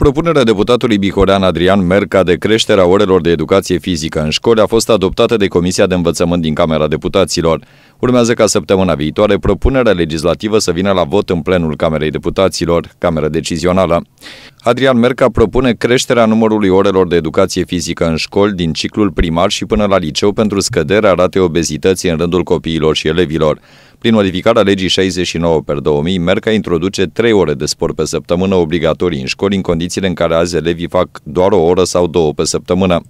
Propunerea deputatului Bihorean Adrian Merca de creșterea orelor de educație fizică în școli a fost adoptată de Comisia de Învățământ din Camera Deputaților. Urmează ca săptămâna viitoare propunerea legislativă să vină la vot în plenul Camerei Deputaților, Camera Decizională. Adrian Merca propune creșterea numărului orelor de educație fizică în școli din ciclul primar și până la liceu pentru scăderea ratei obezității în rândul copiilor și elevilor. Prin modificarea legii 69 per 2000, Merca introduce 3 ore de sport pe săptămână obligatorii în școli, în condițiile în care azi elevii fac doar o oră sau două pe săptămână.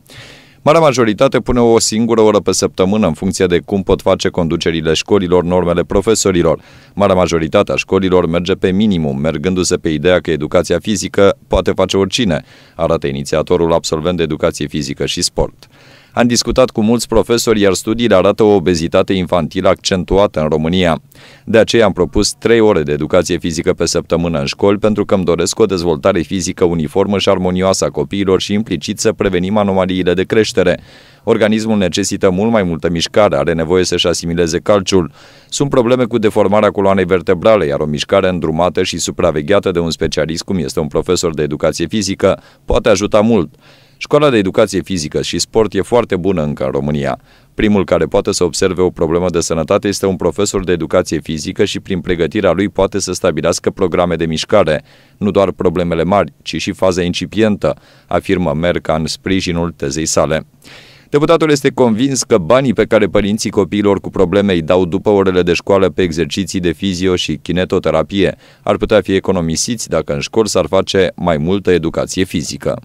Marea majoritate pune o singură oră pe săptămână în funcție de cum pot face conducerile școlilor normele profesorilor. Marea majoritate a școlilor merge pe minimum, mergându-se pe ideea că educația fizică poate face oricine, arată inițiatorul absolvent de educație fizică și sport. Am discutat cu mulți profesori, iar studiile arată o obezitate infantilă accentuată în România. De aceea am propus 3 ore de educație fizică pe săptămână în școli pentru că îmi doresc o dezvoltare fizică uniformă și armonioasă a copiilor și implicit să prevenim anomaliile de creștere. Organismul necesită mult mai multă mișcare, are nevoie să-și asimileze calciul. Sunt probleme cu deformarea coloanei vertebrale, iar o mișcare îndrumată și supravegheată de un specialist, cum este un profesor de educație fizică, poate ajuta mult. Școala de educație fizică și sport e foarte bună încă în România. Primul care poate să observe o problemă de sănătate este un profesor de educație fizică și prin pregătirea lui poate să stabilească programe de mișcare, nu doar problemele mari, ci și faza incipientă, afirmă Merca în sprijinul tezei sale. Deputatul este convins că banii pe care părinții copiilor cu probleme îi dau după orele de școală pe exerciții de fizio și kinetoterapie ar putea fi economisiți dacă în școli s-ar face mai multă educație fizică.